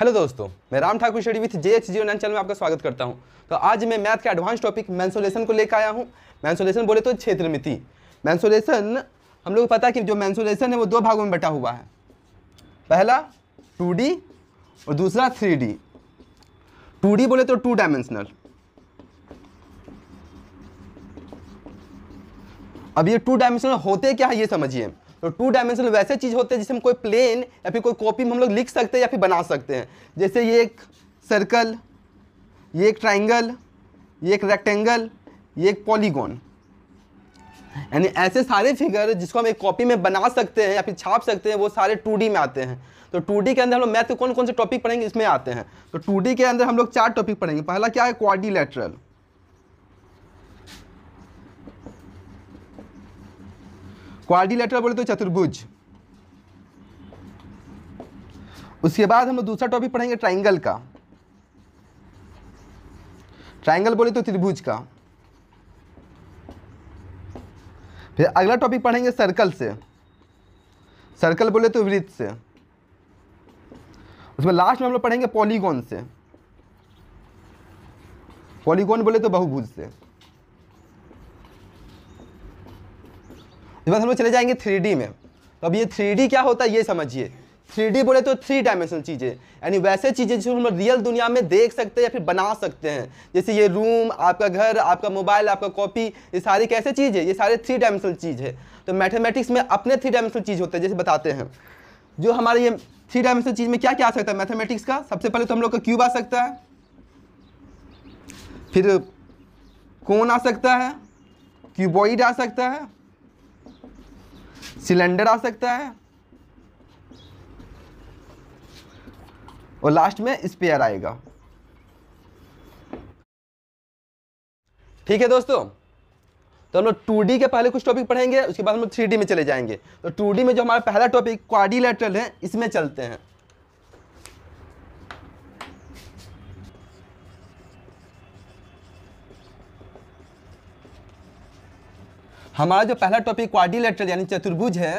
hello दोस्तों मैं राम ठाकुर शेडी with J H zero nine channel में आपका स्वागत करता हूं तो आज मैं मैथ के एडवांस टॉपिक मैंसोलेशन को लेकर आया हूं मैंसोलेशन बोले तो क्षेत्र मिति मैंसोलेशन हम लोग पता है कि जो मैंसोलेशन है वो दो भागों में बटा हुआ है पहला टू और दूसरा थ्री डी टू डी बोले तो टू डायमेंशनल अब ये टू डायमेंशनल होते क्या है ये समझिए तो टू डायमेंशनल वैसे चीज़ होते हैं जिसे हम कोई प्लेन या फिर कोई कॉपी में हम लोग लिख सकते हैं या फिर बना सकते हैं जैसे ये एक सर्कल ये एक ट्राइंगल ये एक रेक्टेंगल ये एक पॉलीगॉन यानी ऐसे सारे फिगर जिसको हम एक कॉपी में बना सकते हैं या फिर छाप सकते हैं वो सारे टू में आते हैं तो टू के अंदर हम लोग मैथ के कौन कौन से टॉपिक पढ़ेंगे इसमें आते हैं तो टू के अंदर हम लोग चार टॉपिक पढ़ेंगे पहला क्या है लेटरल क्वारिलेटर बोले तो चतुर्भुज उसके बाद हम लोग दूसरा टॉपिक पढ़ेंगे ट्राइंगल का ट्राइंगल बोले तो त्रिभुज का फिर अगला टॉपिक पढ़ेंगे सर्कल से सर्कल बोले तो वृत्त से उसमें लास्ट में हम लोग पढ़ेंगे पॉलीगॉन से पॉलीगॉन बोले तो बहुभुज से बस बाद हम लोग चले जाएंगे थ्री में तो अब ये थ्री क्या होता है ये समझिए थ्री बोले तो थ्री डायमेंशनल चीज़ें यानी वैसे चीज़ें जो हम रियल दुनिया में देख सकते हैं या फिर बना सकते हैं जैसे ये रूम आपका घर आपका मोबाइल आपका कॉपी ये सारी कैसे चीज़ है ये सारे थ्री डायमेंशनल चीज़ है तो मैथमेटिक्स में अपने थ्री डायमेंशनल चीज़ होते हैं जैसे बताते हैं जो हमारे ये थ्री डायमेंशनल चीज़ में क्या क्या आ सकता है मैथमेटिक्स का सबसे पहले तो हम लोग का क्यूब आ सकता है फिर कौन आ सकता है क्यूबॉइड आ सकता है सिलेंडर आ सकता है और लास्ट में स्पेयर आएगा ठीक है दोस्तों तो हम लोग टू के पहले कुछ टॉपिक पढ़ेंगे उसके बाद हम लोग थ्री में चले जाएंगे तो टू में जो हमारा पहला टॉपिक क्वाडी है इसमें चलते हैं हमारा जो पहला टॉपिक क्वाडिलेटरल यानी चतुर्भुज है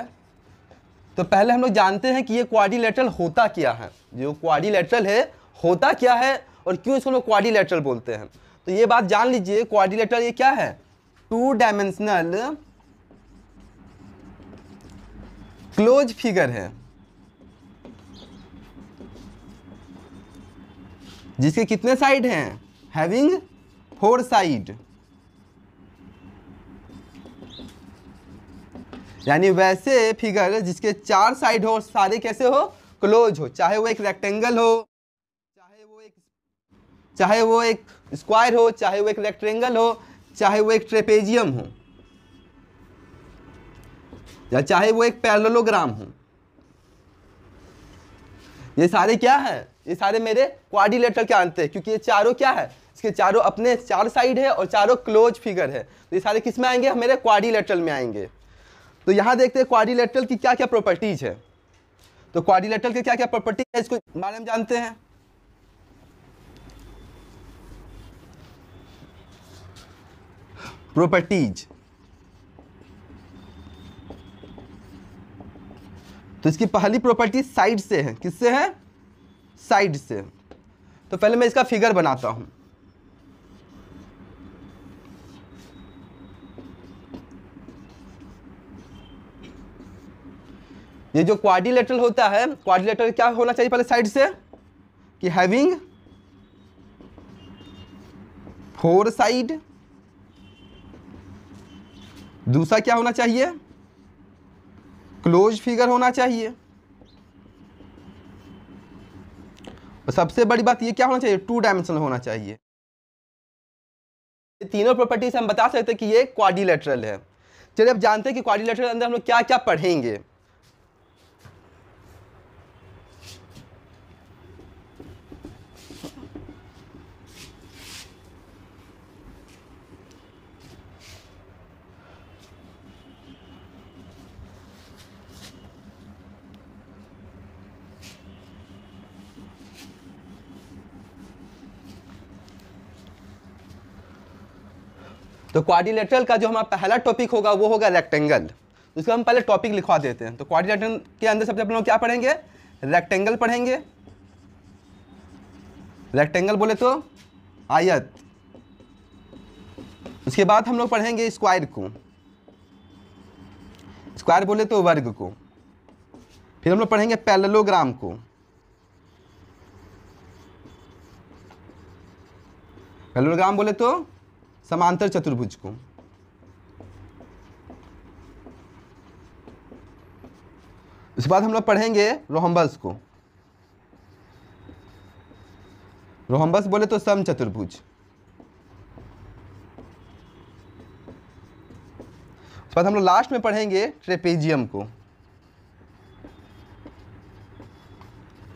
तो पहले हम लोग जानते हैं कि ये क्वाडिलेटरल होता क्या है जो क्वाडिलेटरल है होता क्या है और क्यों इसको लोग क्वाडिलेटरल बोलते हैं तो ये बात जान लीजिए क्वाडिलेटरल ये क्या है टू डायमेंशनल क्लोज फिगर है जिसके कितने साइड हैं हैविंग फोर साइड यानी वैसे फिगर जिसके चार साइड हो सारे कैसे हो क्लोज हो चाहे वो एक रेक्टेंगल हो चाहे वो एक चाहे वो एक स्क्वायर हो चाहे वो एक रेक्टेंगल हो चाहे वो एक ट्रेपेजियम हो या चाहे वो एक पैरलोग्राम हो ये सारे क्या है ये सारे मेरे क्वारिलेटर के आते हैं क्योंकि ये चारों क्या है इसके चारों अपने चार साइड है और चारों क्लोज फिगर है तो ये सारे किस में आएंगे मेरे क्वारिलेटर में आएंगे तो यहाँ देखते हैं क्वारिलेटल की क्या क्या प्रॉपर्टीज है तो क्वारिलेटल के क्या क्या प्रॉपर्टी है इसको बारे में जानते हैं प्रॉपर्टीज तो इसकी पहली प्रॉपर्टी साइड से है किससे है साइड से तो पहले मैं इसका फिगर बनाता हूं ये जो क्वारिलेटरल होता है क्वारिलेटर क्या होना चाहिए पहले साइड से कि हैविंग फोर साइड दूसरा क्या होना चाहिए क्लोज फिगर होना चाहिए और सबसे बड़ी बात ये क्या होना चाहिए टू डायमेंशनल होना चाहिए तीनों प्रॉपर्टी हम बता सकते हैं कि ये क्वारिलेटरल है चलिए अब जानते हैं कि क्वारिलेटरल अंदर हम लोग क्या क्या पढ़ेंगे तो क्वारिलेटरल का जो हमारा पहला टॉपिक होगा वो होगा रेक्टेंगल उसका हम पहले टॉपिक लिखवा देते हैं तो क्वारिलेटर के अंदर सबसे आप लोग क्या पढ़ेंगे रेक्टेंगल पढ़ेंगे रेक्टेंगल बोले तो आयत उसके बाद हम लोग पढ़ेंगे स्क्वायर को स्क्वायर बोले तो वर्ग को फिर हम लोग पढ़ेंगे पैललोग्राम को पैललोग्राम बोले तो समांतर चतुर्भुज को उसके बाद हम लोग पढ़ेंगे रोहम्बस को रोहम्बस बोले तो सम चतुर्भुज उसके बाद हम लोग लास्ट में पढ़ेंगे ट्रेपेजियम को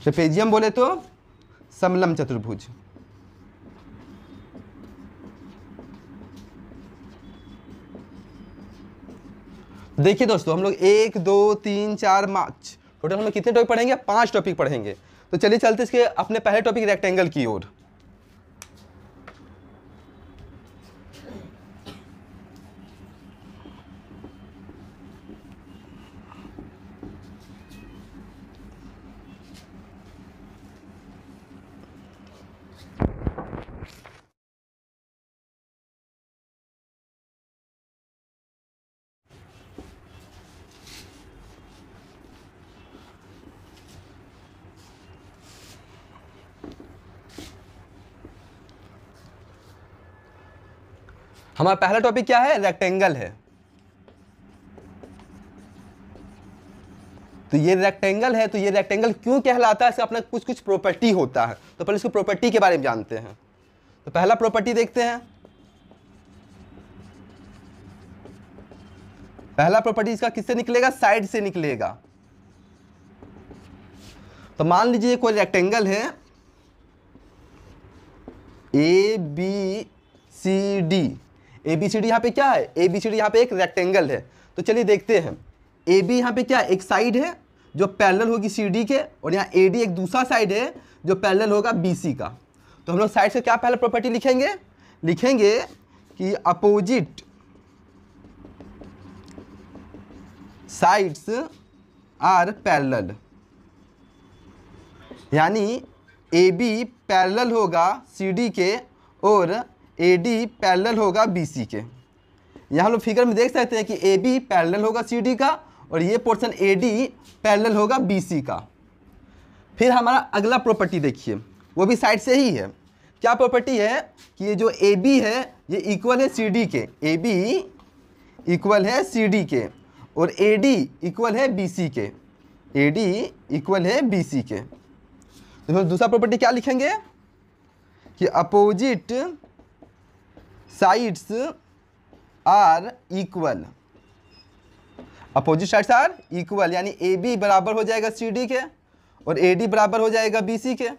ट्रेपेजियम बोले तो समलम चतुर्भुज देखिए दोस्तों हम लोग एक दो तीन चार मार्च टोटल हम लोग कितने टॉपिक पढ़ेंगे पाँच टॉपिक पढ़ेंगे तो चलिए चलते इसके अपने पहले टॉपिक रेक्टेंगल की ओर हमारा पहला टॉपिक क्या है रेक्टेंगल है तो ये रेक्टेंगल है तो ये रेक्टेंगल क्यों कहलाता है इसका अपना कुछ कुछ प्रॉपर्टी होता है तो पहले इसको प्रॉपर्टी के बारे में जानते हैं तो पहला प्रॉपर्टी देखते हैं पहला प्रॉपर्टी इसका किससे निकलेगा साइड से निकलेगा तो मान लीजिए कोई रेक्टेंगल है A B C D A B C D यहाँ पे क्या है ए बी सी डी यहाँ पे एक रेक्टेंगल है तो चलिए देखते हैं ए बी यहाँ पे क्या एक साइड है जो पैरेलल होगी सी डी के और यहाँ ए डी एक दूसरा साइड है जो पैरेलल होगा बी सी का तो हम लोग साइड से क्या पहले प्रॉपर्टी लिखेंगे लिखेंगे कि अपोजिट साइड्स आर पैरेलल यानी ए बी पैरेलल होगा सी डी के और ए डी पैरल होगा बी सी के यहाँ लोग फिगर में देख सकते हैं कि ए बी पैरल होगा सी डी का और ये पोर्शन ए डी पैरल होगा बी सी का फिर हमारा अगला प्रॉपर्टी देखिए वो भी साइड से ही है क्या प्रॉपर्टी है कि ये जो ए बी है ये इक्वल है सी डी के ए बी इक्वल है सी डी के और ए डी इक्वल है बी सी के ए डी इक्वल है बी सी के तो दूसरा प्रॉपर्टी क्या लिखेंगे कि opposite sides are equal opposite sides are equal यानी ए बी बराबर हो जाएगा सी डी के और ए डी बराबर हो जाएगा बी सी के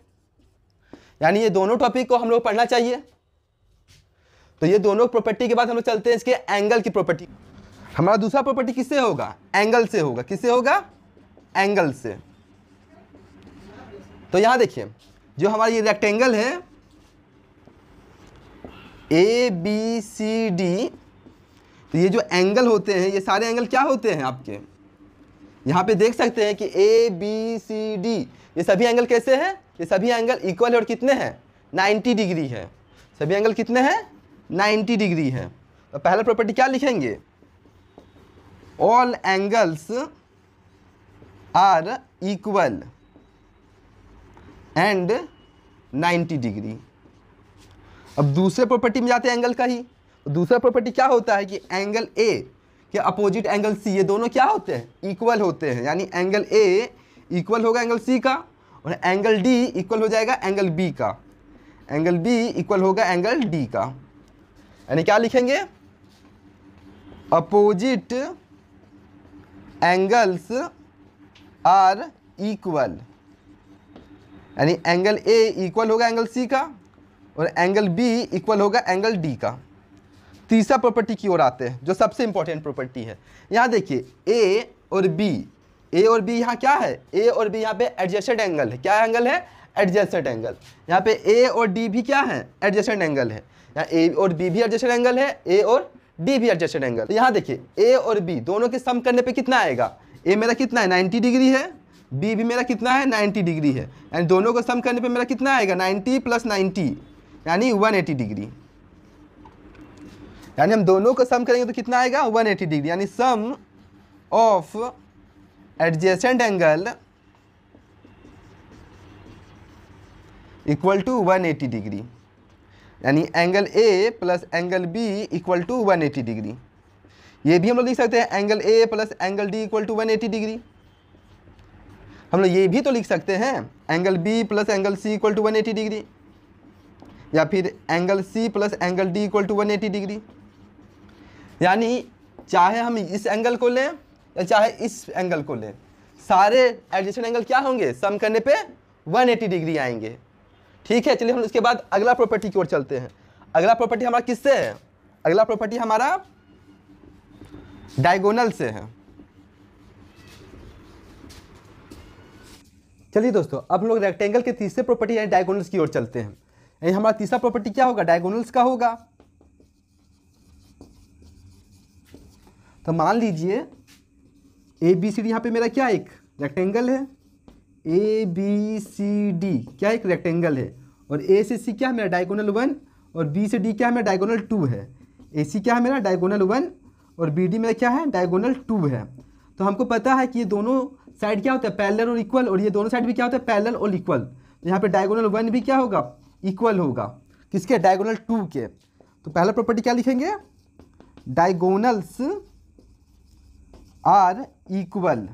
यानी ये दोनों टॉपिक को हम लोग पढ़ना चाहिए तो ये दोनों प्रॉपर्टी के बाद हम लोग चलते हैं इसके एंगल की प्रॉपर्टी हमारा दूसरा प्रॉपर्टी किससे होगा एंगल से होगा किससे होगा एंगल से तो यहाँ देखिए जो हमारा ये रेक्टेंगल है ए बी सी डी तो ये जो एंगल होते हैं ये सारे एंगल क्या होते हैं आपके यहाँ पे देख सकते हैं कि ए बी सी डी ये सभी एंगल कैसे हैं ये सभी एंगल इक्वल है और कितने हैं 90 डिग्री है सभी एंगल कितने हैं 90 डिग्री है तो पहला प्रॉपर्टी क्या लिखेंगे all angles are equal and 90 degree अब दूसरे प्रॉपर्टी में जाते हैं एंगल का ही तो दूसरा प्रॉपर्टी क्या होता है कि एंगल ए के अपोजिट एंगल सी ये दोनों क्या होते हैं इक्वल होते हैं यानी एंगल ए इक्वल होगा एंगल सी का और एंगल डी इक्वल हो जाएगा एंगल बी का एंगल बी इक्वल होगा एंगल डी का यानी क्या लिखेंगे अपोजिट एंगल्स आर इक्वल यानी एंगल ए इक्वल होगा एंगल सी का और एंगल बी इक्वल होगा एंगल डी का तीसरा प्रॉपर्टी की ओर आते हैं जो सबसे इंपॉर्टेंट प्रॉपर्टी है यहाँ देखिए ए और बी ए और बी यहाँ क्या है ए और बी यहाँ पे एडजस्टेड एंगल है क्या एंगल है एडजस्टेड एंगल यहाँ पे ए और डी भी क्या है एडजस्टेड एंगल है यहाँ ए और बी भी एडजस्टेड एंगल है ए और डी भी एडजस्टेड एंगल तो यहाँ देखिए ए और बी दोनों के सम करने पे कितना आएगा ए मेरा कितना है नाइन्टी डिग्री है बी भी मेरा कितना है नाइन्टी डिग्री है एंड दोनों को सम करने पे मेरा कितना आएगा नाइन्टी प्लस नाइन्टी यानी 180 डिग्री यानी हम दोनों को सम करेंगे तो कितना आएगा 180 डिग्री यानी sum of adjacent angle equal to 180 degree यानी angle A plus angle B equal to 180 degree ये भी हम लोग लिख सकते हैं angle A plus angle D equal to 180 degree हम लोग ये भी तो लिख सकते हैं angle B plus angle C equal to 180 degree या फिर angle C plus angle D equal to one eighty degree यानी चाहे हम इस एंगल को लें या चाहे इस एंगल को लें सारे एडजस्टेड एंगल क्या होंगे सम करने पे 180 डिग्री आएंगे ठीक है चलिए हम उसके बाद अगला प्रॉपर्टी की ओर चलते हैं अगला प्रॉपर्टी हमारा किससे है अगला प्रॉपर्टी हमारा डायगोनल से है चलिए दोस्तों अब लोग रेक्टेंगल के तीसरे प्रॉपर्टी यानी डायगोनल्स की ओर चलते हैं ये हमारा तीसरा प्रॉपर्टी क्या होगा डायगोनल्स का होगा तो मान लीजिए ए बी सी डी यहाँ पे मेरा क्या एक रेक्टेंगल है ए बी सी डी क्या एक रेक्टेंगल है और ए से सी क्या है मेरा डायगोनल वन और बी से डी क्या है मेरा डायगोनल टू है ए सी क्या है मेरा डायगोनल वन और बी डी मेरा क्या है डायगोनल टू है तो हमको पता है कि ये दोनों साइड क्या होता है पैरेलल और इक्वल और ये दोनों साइड भी क्या होता है पैरेलल और इक्वल तो यहाँ पे डायगोनल वन भी क्या होगा इक्वल होगा किसके डायगोनल टू के तो पहला प्रॉपर्टी क्या लिखेंगे डायगोनल्स आर इक्वल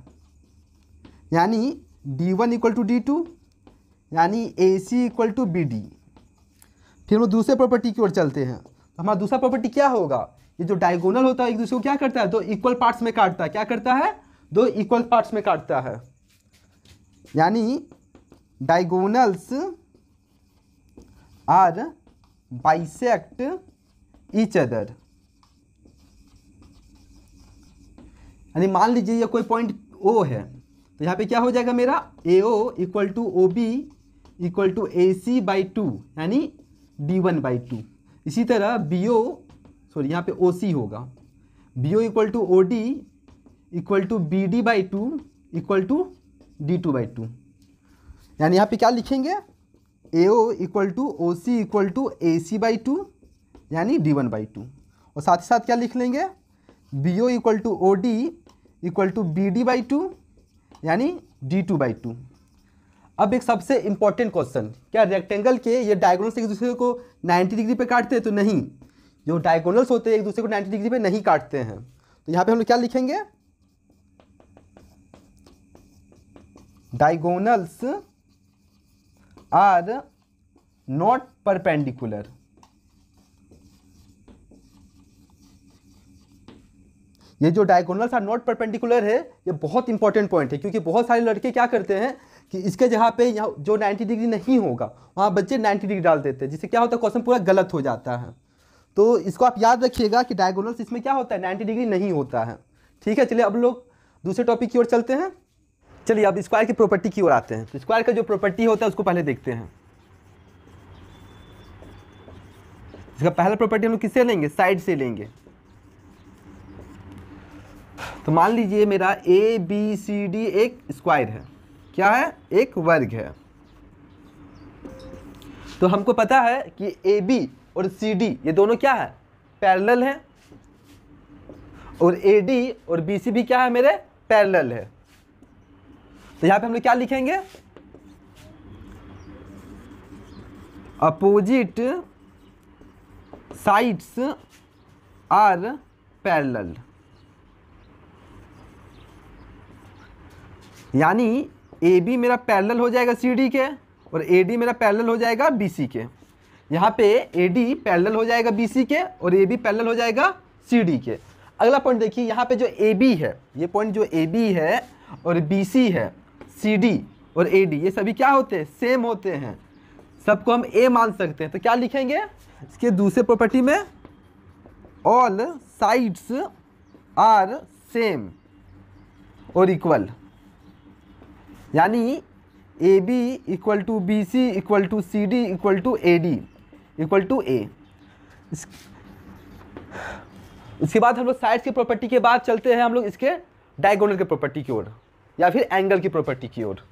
यानी D one equal to D two यानी A C equal to B D फिर वो दूसरे प्रॉपर्टी की ओर चलते हैं तो हमारा दूसरा प्रॉपर्टी क्या होगा ये जो डायगोनल होता है एक दूसरे को क्या करता है दो इक्वल पार्ट्स में काटता है क्या करता है दो इक्वल पार्ट्स में काटता है यानी diagonals are bisect each other यानी मान लीजिए ये कोई पॉइंट ओ है तो यहाँ पे क्या हो जाएगा मेरा A O equal to O B equal to A C by two यानी डी वन बाई टू इसी तरह बी ओ सॉरी यहाँ पे ओ सी होगा B O equal to O D equal to B D by two equal to D two by two यानी यहाँ पे क्या लिखेंगे A O equal to O C equal to A C by two यानी D one by two और साथ ही साथ क्या लिख लेंगे B O equal to O D equal to B D by two यानी डी टू बाई टू अब एक सबसे इंपॉर्टेंट क्वेश्चन क्या रेक्टेंगल के ये डायगोनल्स एक दूसरे को 90 डिग्री पे काटते हैं तो नहीं जो डायगोनल्स होते हैं एक दूसरे को 90 डिग्री पे नहीं काटते हैं तो यहाँ पे हम लोग क्या लिखेंगे डायगोनल्स आर नॉट परपेंडिकुलर ये जो डायगोनल्स आर नॉट परपेंडिकुलर है ये बहुत इंपॉर्टेंट पॉइंट है क्योंकि बहुत सारे लड़के क्या करते हैं कि इसके जहाँ पे जो 90 डिग्री नहीं होगा वहाँ बच्चे 90 डिग्री डाल देते हैं जिससे क्या होता है क्वेश्चन पूरा गलत हो जाता है तो इसको आप याद रखिएगा कि डायगोनल्स इसमें क्या होता है नाइन्टी डिग्री नहीं होता है ठीक है चलिए अब लोग दूसरे टॉपिक की ओर चलते हैं चलिए अब स्क्वायर की प्रॉपर्टी की ओर आते हैं तो स्क्वायर का जो प्रॉपर्टी होता है उसको पहले देखते हैं इसका पहला प्रॉपर्टी हम लोग किससे लेंगे साइड से लेंगे तो मान लीजिए मेरा ए बी सी डी एक स्क्वायर है क्या है एक वर्ग है तो हमको पता है कि ए बी और सी डी ये दोनों क्या है पैरेलल हैं और ए डी और बी सी भी क्या है मेरे पैरेलल है तो यहाँ पे हम लोग क्या लिखेंगे अपोजिट साइड्स आर पैरेलल यानी ए बी मेरा पैरेलल हो जाएगा सी डी के और ए डी मेरा पैरेलल हो जाएगा बी सी के यहाँ पे ए डी पैरेलल हो जाएगा बी सी के और ए बी पैरेलल हो जाएगा सी डी के अगला पॉइंट देखिए यहाँ पे जो ए बी है ये पॉइंट जो ए बी है और बी सी है सी और ए ये सभी क्या होते हैं सेम होते हैं सबको हम ए मान सकते हैं तो क्या लिखेंगे इसके दूसरे प्रॉपर्टी में ऑल साइड्स आर सेम और इक्वल यानी A B equal to B C equal to C D equal to A D equal to A उसके बाद हम लोग साइड्स की प्रॉपर्टी के बाद चलते हैं हम लोग इसके डायगोनल के प्रॉपर्टी की ओर या फिर एंगल की प्रॉपर्टी की ओर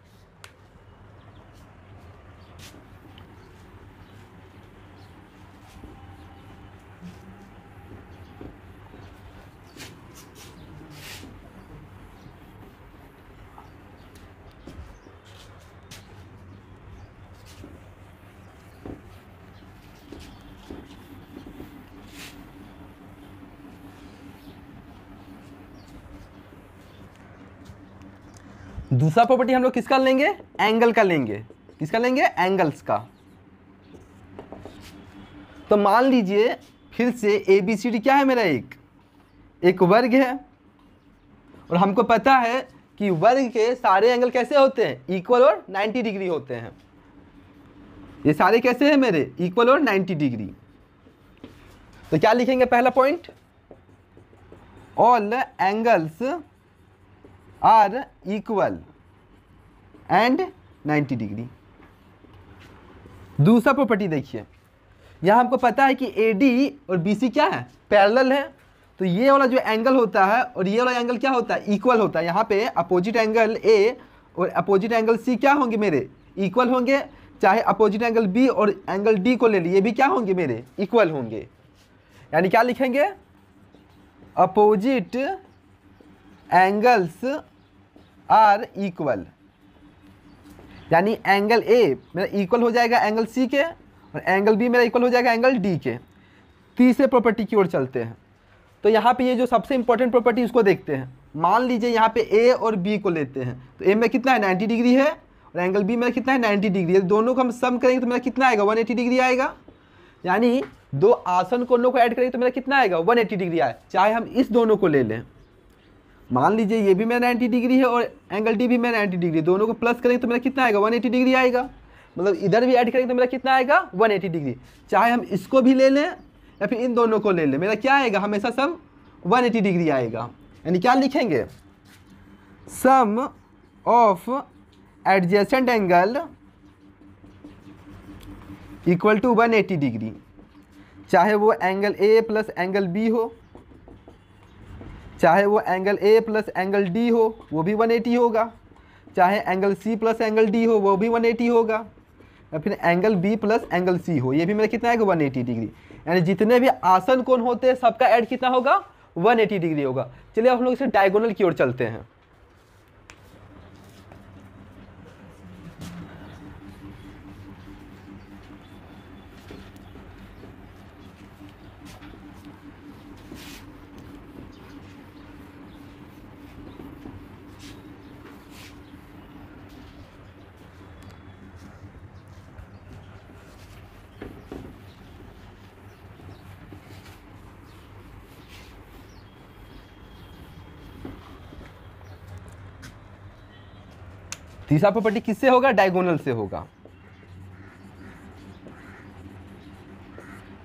दूसरा प्रॉपर्टी हम लोग किसका लेंगे एंगल का लेंगे किसका लेंगे एंगल्स का तो मान लीजिए फिर से ए बी सी डी क्या है मेरा एक एक वर्ग है और हमको पता है कि वर्ग के सारे एंगल कैसे होते हैं इक्वल और 90 डिग्री होते हैं ये सारे कैसे हैं मेरे इक्वल और 90 डिग्री तो क्या लिखेंगे पहला point all angles are equal and 90 degree दूसरा प्रॉपर्टी देखिए यहाँ हमको पता है कि ए डी और बी सी क्या है पैरेलल है तो ये वाला जो एंगल होता है और ये वाला एंगल क्या होता है इक्वल होता है यहाँ पे अपोजिट एंगल ए और अपोजिट एंगल सी क्या होंगे मेरे इक्वल होंगे चाहे अपोजिट एंगल बी और एंगल डी को ले लिए भी क्या होंगे मेरे इक्वल होंगे यानी क्या लिखेंगे अपोजिट एंगल्स आर इक्वल यानी एंगल ए मेरा इक्वल हो जाएगा एंगल सी के और एंगल बी मेरा इक्वल हो जाएगा एंगल डी के तीसरे प्रॉपर्टी की ओर चलते हैं तो यहाँ पे ये जो सबसे इंपॉर्टेंट प्रॉपर्टी उसको देखते हैं मान लीजिए यहाँ पे ए और बी को लेते हैं तो ए में कितना है नाइन्टी डिग्री है और एंगल बी मेरा कितना है नाइन्टी डिग्री है दोनों को हम सम करेंगे तो मेरा कितना आएगा वन डिग्री आएगा यानी दो आसन कोनों को ऐड करेंगे तो मेरा कितना आएगा वन डिग्री आए चाहे हम इस दोनों को ले लें मान लीजिए ये भी मेरा 90 डिग्री है और एंगल डी भी मेरा 90 डिग्री दोनों को प्लस करेंगे तो मेरा कितना आएगा 180 डिग्री आएगा मतलब इधर भी ऐड करेंगे तो मेरा कितना आएगा 180 डिग्री चाहे हम इसको भी ले लें या फिर इन दोनों को ले लें मेरा क्या आएगा हमेशा सम 180 डिग्री आएगा यानी क्या लिखेंगे sum of adjacent angle equal to one degree चाहे वो angle A plus angle B हो चाहे वो angle A plus angle D हो वो भी 180 होगा चाहे angle C plus angle D हो वो भी 180 होगा या फिर angle B plus angle C हो ये भी मेरा कितना आएगा एटी डिग्री यानी जितने भी आसन कोण होते हैं सबका एड कितना होगा एटी डिग्री होगा चलिए हम लोग इसे डायगोनल की ओर चलते हैं तीसरा प्रॉपर्टी किससे होगा डायगोनल से होगा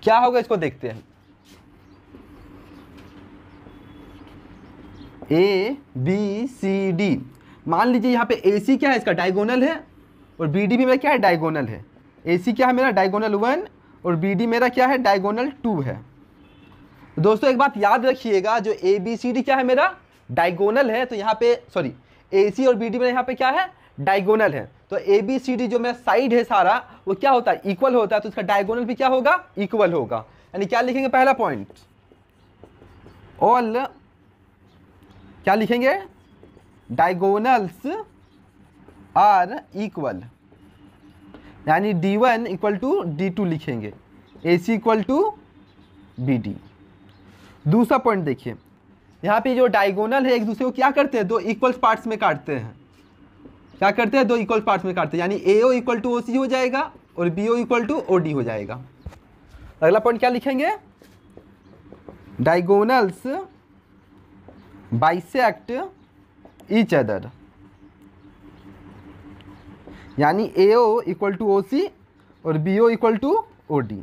क्या होगा इसको देखते हैं ए बी सी डी मान लीजिए यहां पे ए सी क्या है इसका डायगोनल है और बी डी भी मेरा क्या है डायगोनल है ए सी क्या है मेरा डायगोनल वन और बी डी मेरा क्या है डायगोनल टू है तो दोस्तों एक बात याद रखिएगा जो ए बी सी डी क्या है मेरा डायगोनल है तो यहाँ पे सॉरी ए सी और बी डी मेरा यहां पे क्या है डायगोनल है तो ए बी सी डी जो मेरा साइड है सारा वो क्या होता है इक्वल होता है तो उसका डायगोनल भी क्या होगा इक्वल होगा यानी क्या लिखेंगे पहला पॉइंट ऑल क्या लिखेंगे डायगोनल्स आर इक्वल यानी D one equal to D two लिखेंगे A C equal to B D दूसरा पॉइंट देखिए यहाँ पे जो डायगोनल है एक दूसरे को क्या करते हैं दो इक्वल पार्ट्स में काटते हैं क्या करते हैं दो इक्वल पार्ट्स में काटते हैं यानी A O equal to O सी हो जाएगा और B O equal to O D हो जाएगा अगला पॉइंट क्या लिखेंगे डाइगोनल्स बाइसेक्ट ईच अदर यानी A O equal to O C और B O equal to O D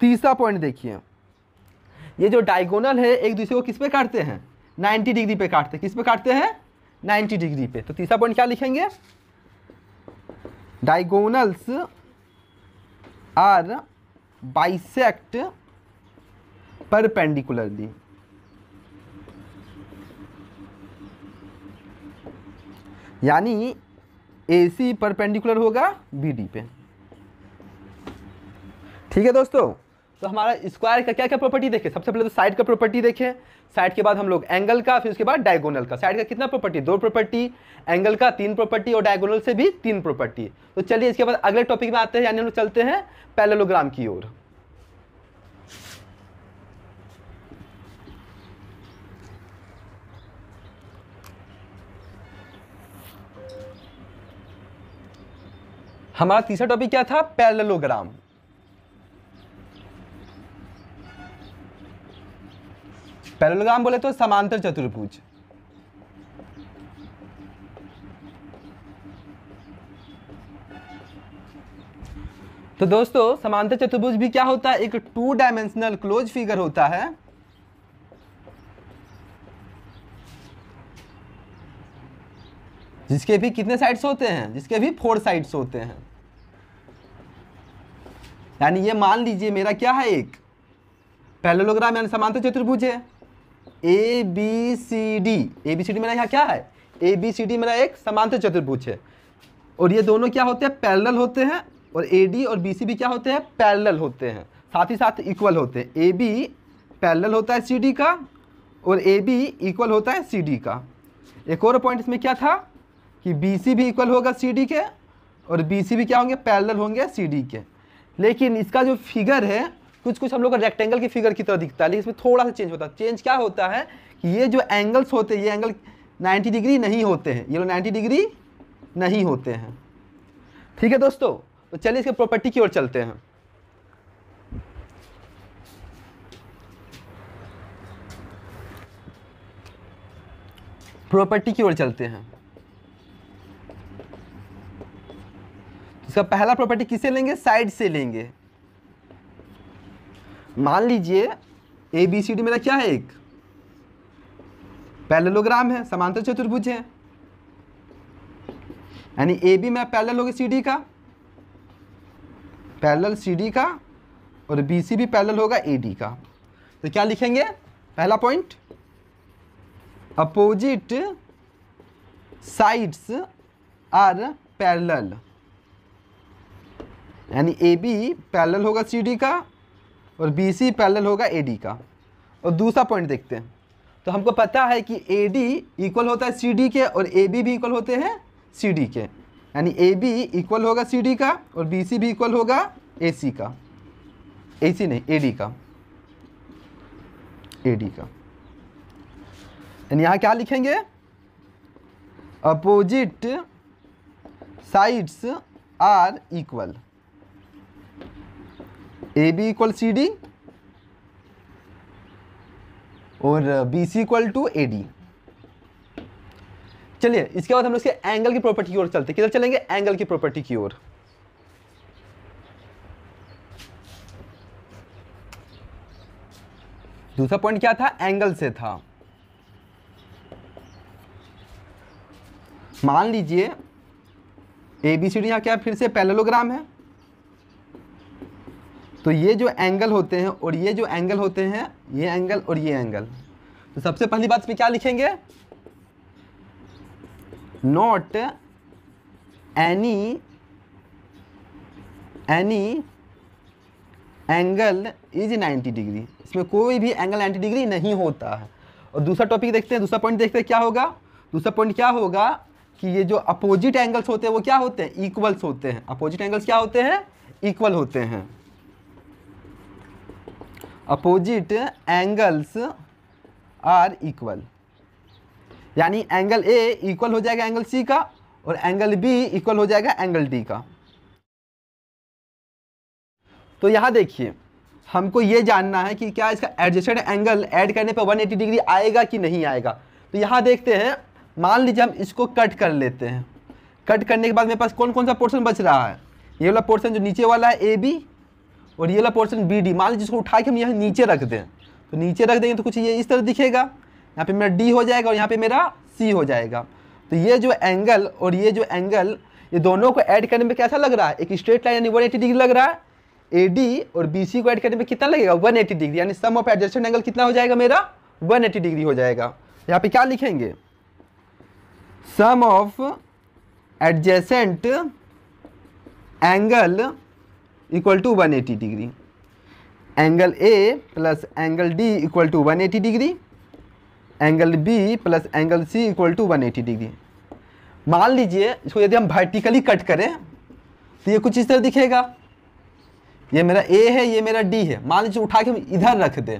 तीसरा पॉइंट देखिए ये जो डायगोनल है एक दूसरे को किस पे काटते हैं 90 डिग्री पे काटते हैं किस पे काटते हैं 90 डिग्री पे तो तीसरा पॉइंट क्या लिखेंगे डाइगोनल्स आर बाइसेक्ट परपेंडिकुलरली यानी ए सी परपेंडिकुलर होगा बी डी पे ठीक है दोस्तों तो हमारा स्क्वायर का क्या क्या प्रॉपर्टी देखें सबसे पहले तो साइड का प्रॉपर्टी देखें साइड के बाद हम लोग एंगल का फिर उसके बाद डायगोनल का साइड का कितना प्रॉपर्टी दो प्रॉपर्टी एंगल का तीन प्रॉपर्टी और डायगोनल से भी तीन प्रॉपर्टी तो चलिए इसके बाद अगले टॉपिक में आते हैं यानी हम लोग चलते हैं पैलेलोग्राम की ओर हमारा तीसरा टॉपिक क्या था पैरेललोग्राम पैरेललोग्राम बोले तो समांतर चतुर्भुज तो दोस्तों समांतर चतुर्भुज भी क्या होता है एक टू डायमेंशनल क्लोज फिगर होता है जिसके भी कितने साइड्स होते हैं जिसके भी फोर साइड्स होते हैं यानी ये मान लीजिए मेरा क्या है एक पहले यानी समांतर चतुर्भुज है A B C D A B C D मेरा यहाँ क्या है ए बी सी डी मेरा एक समांतर चतुर्भुज है और ये दोनों क्या होते हैं पैरेलल होते हैं और ए डी और बी सी भी क्या होते हैं पैरेलल होते हैं साथ ही साथ इक्वल होते हैं ए बी पैरेलल होता है सी डी का और ए बी इक्वल होता है सी डी का एक और पॉइंट इसमें क्या था कि बी सी भी इक्वल होगा सी डी के और बी सी भी क्या होंगे पैरेलल होंगे सी डी के लेकिन इसका जो फिगर है कुछ कुछ हम लोग का रेक्टेंगल की फिगर की तरह दिखता है लेकिन इसमें थोड़ा सा चेंज होता है चेंज क्या होता है कि ये जो एंगल्स होते हैं ये एंगल 90 डिग्री नहीं होते हैं ये लोग 90 डिग्री नहीं होते हैं ठीक है दोस्तों तो चलिए इसके प्रॉपर्टी की ओर चलते हैं प्रॉपर्टी की ओर चलते हैं तो इसका पहला प्रॉपर्टी किसे लेंगे साइड से लेंगे मान लीजिए ए बी सी डी मेरा क्या है एक पैरेललोग्राम है समांतर चतुर्भुज है यानी ए बी में पैरेलल हो सी डी का पैलल सी डी का और बी सी भी पैलल होगा ए डी का तो क्या लिखेंगे पहला point opposite sides are parallel यानी ए बी पैरेलल होगा सी डी का और बी सी पैरल होगा ए डी का और दूसरा पॉइंट देखते हैं तो हमको पता है कि ए डी इक्वल होता है सी डी के और ए बी भी इक्वल होते हैं सी डी के यानी ए बी इक्वल होगा सी डी का और बी सी भी इक्वल होगा ए सी का ए सी नहीं ए डी का ए डी का यानी यहाँ क्या लिखेंगे opposite sides are equal A B equal C D और B C equal to A D चलिए इसके बाद हम लोग इसके एंगल की प्रॉपर्टी की ओर चलते हैं किधर चलेंगे एंगल की प्रॉपर्टी की ओर दूसरा पॉइंट क्या था एंगल से था मान लीजिए ए बी सी डी यहाँ क्या फिर से पैरेलोग्राम है तो ये जो एंगल होते हैं और ये जो एंगल होते हैं ये एंगल और ये एंगल तो सबसे पहली बात क्या लिखेंगे not any any angle is 90 degree इसमें कोई भी एंगल 90 डिग्री नहीं होता है और दूसरा टॉपिक देखते हैं दूसरा पॉइंट देखते हैं क्या होगा दूसरा पॉइंट क्या होगा कि ये जो अपोजिट एंगल्स होते हैं वो क्या होते हैं इक्वल्स होते हैं अपोजिट एंगल्स क्या होते हैं इक्वल होते हैं अपोजिट एंगल्स आर इक्वल यानी एंगल ए इक्वल हो जाएगा एंगल सी का और एंगल बी इक्वल हो जाएगा एंगल डी का तो यहाँ देखिए हमको ये जानना है कि क्या इसका एडजस्टेड एंगल ऐड करने पर 180 डिग्री आएगा कि नहीं आएगा तो यहाँ देखते हैं मान लीजिए हम इसको कट कर लेते हैं कट करने के बाद मेरे पास कौन कौन सा पोर्शन बच रहा है ये वाला पोर्शन जो नीचे वाला है ए बी और ये वाला पोर्सन बी डी मान लीजिए जिसको उठा के हम यहाँ नीचे रख दें तो नीचे रख देंगे तो कुछ ये इस तरह दिखेगा यहाँ पे मेरा डी हो जाएगा और यहाँ पे मेरा सी हो जाएगा तो ये जो एंगल और ये जो एंगल ये दोनों को ऐड करने में कैसा लग रहा है एक स्ट्रेट लाइन यानी वन एटी डिग्री लग रहा है ए डी और बी सी को ऐड करने में कितना लगेगा वन एटी डिग्री यानी सम ऑफ एडजस्टेड एंगल कितना हो जाएगा मेरा वन एटी डिग्री हो जाएगा यहाँ पे क्या लिखेंगे sum of adjacent angle equal to 180 degree angle A plus angle D equal to 180 degree angle B plus angle C equal to 180 degree मान लीजिए इसको यदि हम वर्टिकली कट करें तो ये कुछ इस तरह दिखेगा ये मेरा ए है ये मेरा डी है मान लीजिए उठा के हम इधर रख दें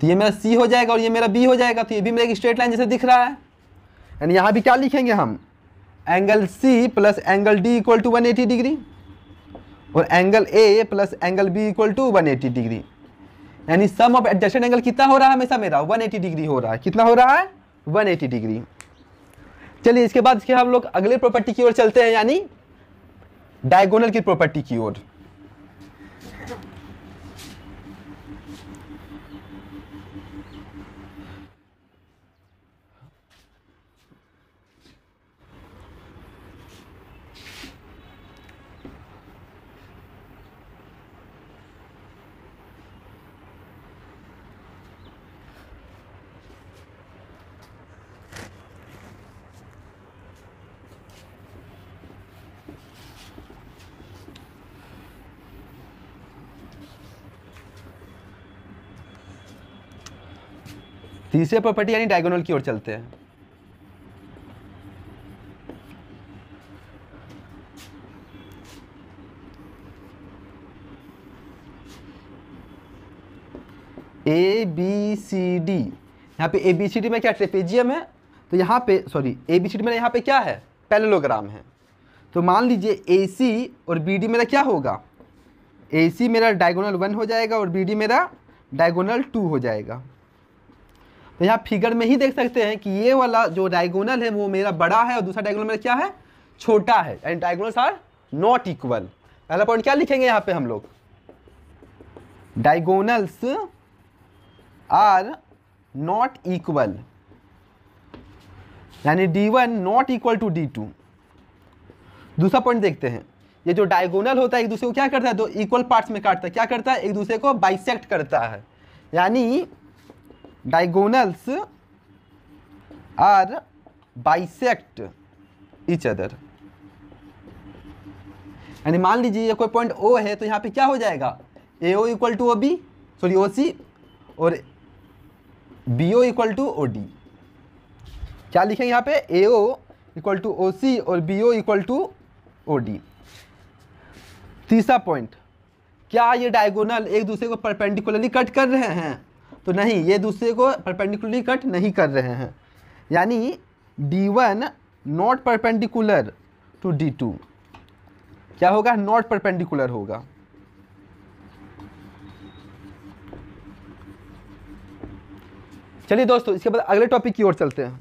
तो ये मेरा सी हो जाएगा और ये मेरा बी हो जाएगा तो ये भी मेरा एक स्ट्रेट लाइन जैसे दिख रहा है यानी यहाँ भी क्या लिखेंगे हम angle C plus angle D equal to one eighty degree और angle A plus angle B equal to one eighty degree यानी सम ऑफ एडजस्टेड एंगल कितना हो रहा है हमेशा मेरा वन एटी डिग्री हो रहा है कितना हो रहा है वन एटी डिग्री चलिए इसके बाद इसके हम लोग अगले प्रॉपर्टी की ओर चलते हैं यानी डायगोनल की प्रॉपर्टी की ओर तीसरे प्रॉपर्टी यानी डायगोनल की ओर चलते हैं ए बी सी डी यहाँ पे ए बी सी डी में क्या ट्रेपेजियम है तो यहाँ पे sorry A B C D मेरा यहाँ पे क्या है पैरेलोग्राम है तो मान लीजिए ए सी और बी डी मेरा क्या होगा ए सी मेरा डायगोनल वन हो जाएगा और बी डी मेरा डायगोनल टू हो जाएगा तो यहाँ फिगर में ही देख सकते हैं कि ये वाला जो डायगोनल है वो मेरा बड़ा है और दूसरा डायगोनल मेरा क्या है छोटा है and diagonals are not equal पहला पॉइंट क्या लिखेंगे यहाँ पे हम लोग डायगोनल्स आर नॉट इक्वल यानी D one not equal to D two दूसरा पॉइंट देखते हैं ये जो डायगोनल होता है एक दूसरे को क्या करता है दो इक्वल पार्ट्स में काटता है क्या करता है एक दूसरे को बाइसेक्ट करता है यानी diagonals are bisect each other यानी मान लीजिए ये कोई पॉइंट ओ है तो यहाँ पे क्या हो जाएगा A O equal to O B sorry O C और B O equal to O D क्या लिखेंगे यहाँ पे ए O equal to O C और B O equal to O D तीसरा पॉइंट क्या ये डायगोनल एक दूसरे को परपेंडिकुलरली कट कर रहे हैं तो नहीं ये दूसरे को परपेंडिकुलरली कट नहीं कर रहे हैं यानी D one not perpendicular to D two क्या होगा नॉट परपेंडिकुलर होगा चलिए दोस्तों इसके बाद अगले टॉपिक की ओर चलते हैं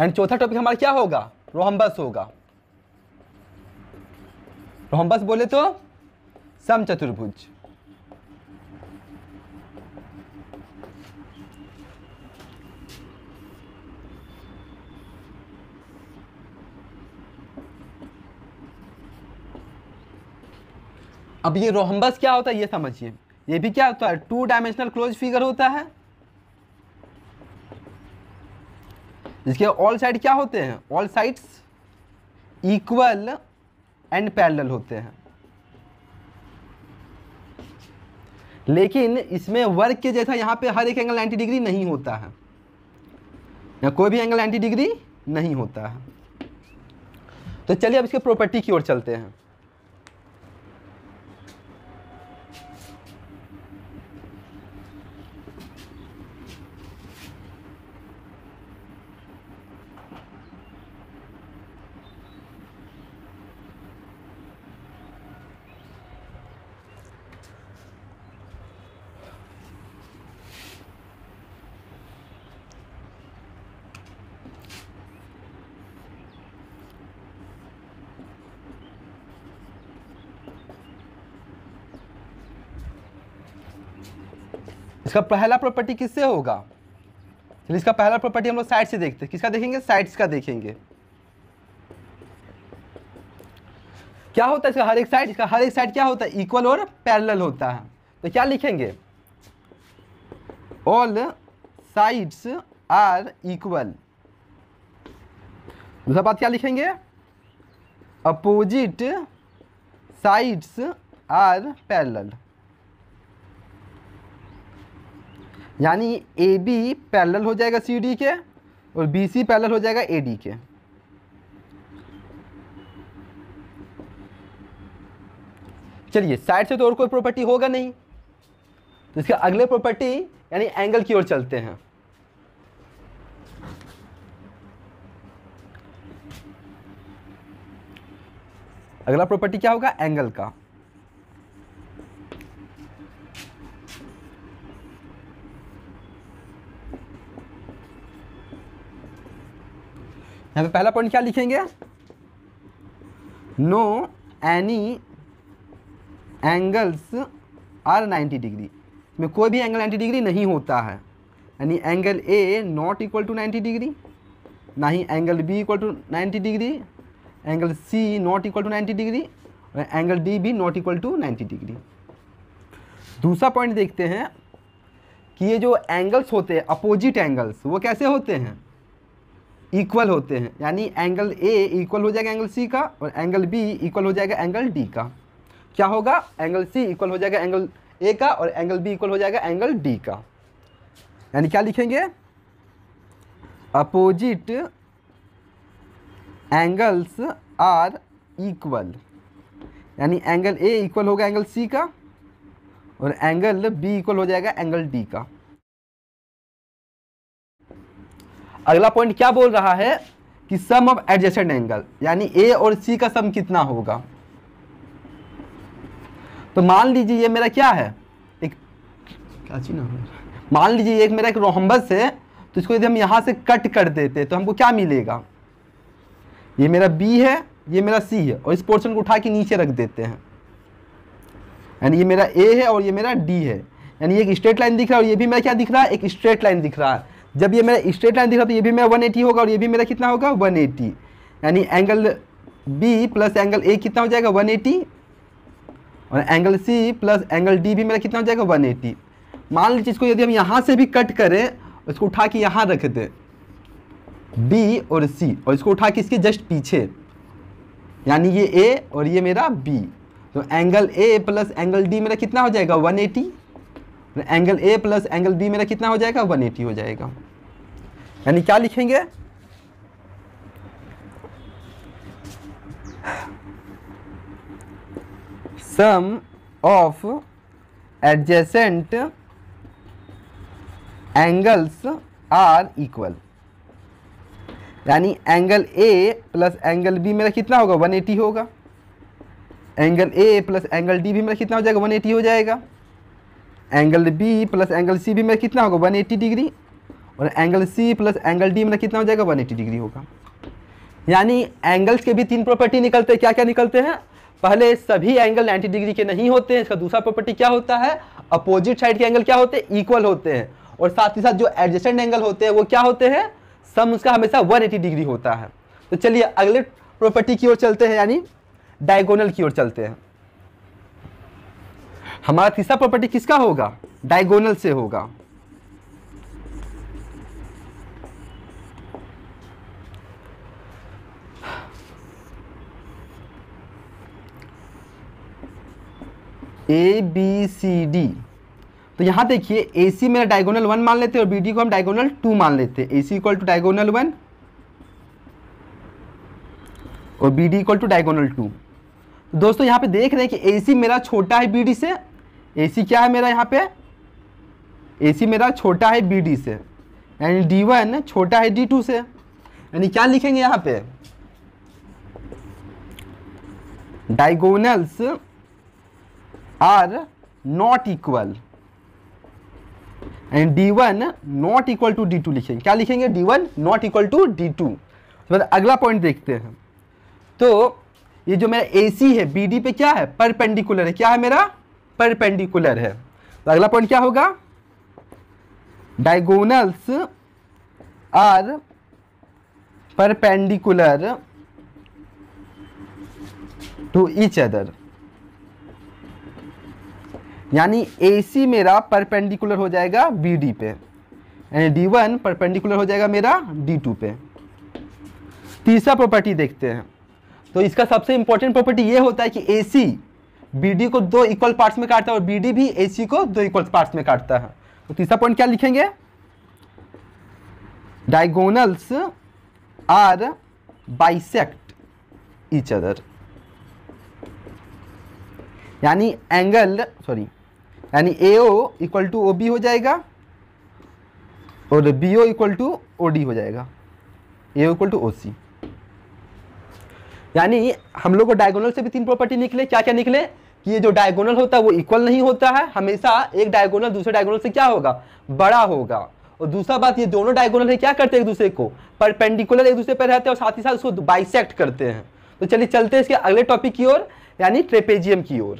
एंड चौथा टॉपिक हमारा क्या होगा रोहम्बस होगा रोहम्बस बोले तो समचतुर्भुज अब ये रोहम्बस क्या होता है ये समझिए ये भी क्या होता है टू डायमेंशनल क्लोज फिगर होता है इसके ऑल साइड क्या होते हैं all sides equal and parallel होते हैं लेकिन इसमें वर्ग के जैसा यहाँ पे हर एक एंगल 90 डिग्री नहीं होता है या कोई भी एंगल 90 डिग्री नहीं होता है तो चलिए अब इसके प्रॉपर्टी की ओर चलते हैं इसका पहला प्रॉपर्टी किससे होगा चलिए इसका पहला प्रॉपर्टी हम लोग साइड से देखते हैं किसका देखेंगे साइड्स का देखेंगे क्या होता है इसका हर एक साइड इसका हर एक साइड क्या होता है इक्वल और पैरेलल होता है तो क्या लिखेंगे ऑल साइड्स आर इक्वल दूसरा बात क्या लिखेंगे अपोजिट साइड्स आर पैरेलल यानी ए बी पैरल हो जाएगा सी डी के और बी सी पैरल हो जाएगा ए डी के चलिए साइड से तो और कोई प्रॉपर्टी होगा नहीं तो इसके अगले प्रॉपर्टी यानी एंगल की ओर चलते हैं अगला प्रॉपर्टी क्या होगा एंगल का यहाँ पे पहला पॉइंट क्या लिखेंगे no any angles are 90 degree इसमें कोई भी एंगल 90 डिग्री नहीं होता है यानी angle A not equal to 90 degree ना ही angle B equal to 90 degree angle C not equal to 90 degree और एंगल डी भी नॉट इक्वल टू 90 डिग्री दूसरा पॉइंट देखते हैं कि ये जो एंगल्स होते हैं अपोजिट एंगल्स वो कैसे होते हैं इक्वल होते हैं यानी एंगल ए इक्वल हो जाएगा एंगल सी का और एंगल बी इक्वल हो जाएगा एंगल डी का क्या होगा एंगल सी इक्वल हो जाएगा एंगल ए का और एंगल बी इक्वल हो जाएगा एंगल डी का यानी क्या लिखेंगे अपोजिट एंगल्स आर इक्वल यानी एंगल ए इक्वल होगा एंगल सी का और एंगल बी इक्वल हो जाएगा एंगल डी का अगला पॉइंट क्या बोल रहा है कि सम ऑफ एडजस्टेड एंगल यानी ए और सी का सम कितना होगा तो मान लीजिए ये मेरा क्या है एक क्या चीज ना मान लीजिए एक मेरा एक रोहम्बस है तो इसको यदि हम यहाँ से कट कर देते तो हमको क्या मिलेगा ये मेरा बी है ये मेरा सी है और इस पोर्शन को उठा के नीचे रख देते हैं यानी ये मेरा ए है और ये मेरा डी है यानी एक स्ट्रेट लाइन दिख रहा है और ये भी मेरा क्या दिख रहा है एक स्ट्रेट लाइन दिख रहा है जब ये मेरा स्ट्रेट लाइन दिख रहा तो ये भी मेरा 180 होगा और ये भी मेरा कितना होगा 180 यानी angle B plus angle A कितना हो जाएगा 180 और angle C plus angle D भी मेरा कितना हो जाएगा 180 मान लीजिए इसको यदि हम यहाँ से भी कट करें उसको उठा के यहाँ रख दें बी और सी और इसको उठा के इसके जस्ट पीछे यानी ये ए और ये मेरा बी तो angle A plus angle D मेरा कितना हो जाएगा eighty angle A plus angle B मेरा कितना हो जाएगा 180 हो जाएगा यानी क्या लिखेंगे sum of adjacent angles are equal यानी angle A plus angle B मेरा कितना होगा 180 होगा angle A plus angle D भी मेरा कितना हो जाएगा 180 हो जाएगा angle B plus angle C भी मेरा कितना होगा 180 डिग्री और angle C plus angle D मेरा कितना हो जाएगा 180 डिग्री होगा यानी एंगल्स के भी तीन प्रॉपर्टी निकलते हैं क्या क्या निकलते हैं पहले सभी एंगल 90 डिग्री के नहीं होते हैं इसका दूसरा प्रॉपर्टी क्या होता है अपोजिट साइड के एंगल क्या होते हैं इक्वल होते हैं और साथ ही साथ जो एडजस्टेंट एंगल होते हैं वो क्या होते हैं सम उसका हमेशा वन डिग्री होता है तो चलिए अगले प्रॉपर्टी की ओर चलते हैं यानी डायगोनल की ओर चलते हैं हमारा तीसरा प्रॉपर्टी किसका होगा डायगोनल से होगा ए बी सी डी तो यहां देखिए ए सी मेरा डायगोनल वन मान लेते हैं और बी डी को हम डायगोनल टू मान लेते हैं A C equal to diagonal one और B D equal to diagonal two दोस्तों यहां पे देख रहे हैं कि ए सी मेरा छोटा है बी डी से सी क्या है मेरा यहाँ पे सी मेरा छोटा है डी से यानी डी वन छोटा है डी टू से यानी क्या लिखेंगे यहाँ पे diagonals are not equal and D one not equal to D two लिखेंगे क्या लिखेंगे D one not equal to D two मतलब अगला पॉइंट देखते हैं तो ये जो मेरा ए सी है बी डी पे क्या है परपेंडिकुलर है क्या है मेरा परपेंडिकुलर है तो अगला पॉइंट क्या होगा diagonals are perpendicular to each other यानी ए सी मेरा परपेंडिकुलर हो जाएगा बी डी पे यानी डी वन परपेंडिकुलर हो जाएगा मेरा डी टू पे तीसरा प्रॉपर्टी देखते हैं तो इसका सबसे इंपॉर्टेंट प्रॉपर्टी ये होता है कि ए सी बी को दो इक्वल पार्ट्स में काटता है और बी भी AC को दो इक्वल पार्ट्स में काटता है तो तीसरा पॉइंट क्या लिखेंगे diagonals are bisect each other यानी एंगल सॉरी यानी AO equal to O B हो जाएगा और B O equal to O D हो जाएगा ए इक्वल टू ओ सी यानी हम लोग को डायगोनल से भी तीन प्रॉपर्टी निकले क्या क्या निकले कि ये जो डायगोनल होता है वो इक्वल नहीं होता है हमेशा एक डायगोनल दूसरे डायगोनल से क्या होगा बड़ा होगा और दूसरा बात ये दोनों डायगोनल है क्या करते हैं एक दूसरे को परपेंडिकुलर एक दूसरे पर रहते हैं और साथ ही साथ उसको बाइसेक्ट करते हैं तो चलिए चलते हैं इसके अगले टॉपिक की ओर यानी ट्रेपेजियम की ओर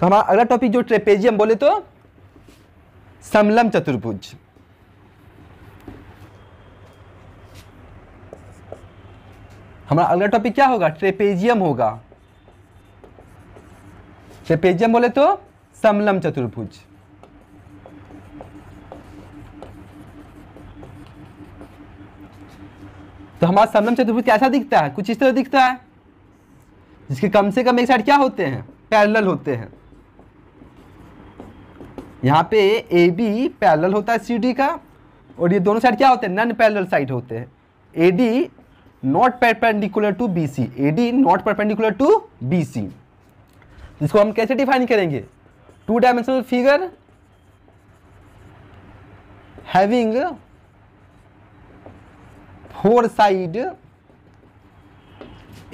तो हमारा अगला टॉपिक जो ट्रेपेजियम बोले तो समलम चतुर्भुज हमारा अगला टॉपिक क्या होगा ट्रेपेजियम होगा ट्रेपेजियम बोले तो समलम चतुर्भुज तो हमारा समलम चतुर्भुज कैसा दिखता है कुछ इस तरह दिखता है जिसके कम से कम एक साइड क्या होते हैं पैरेलल होते हैं यहाँ पे ए बी पैरेलल होता है सी डी का और ये दोनों साइड क्या होते हैं नन पैरेलल साइड होते हैं A D not perpendicular to B C A D not perpendicular to B C जिसको हम कैसे डिफाइन करेंगे two dimensional figure having four side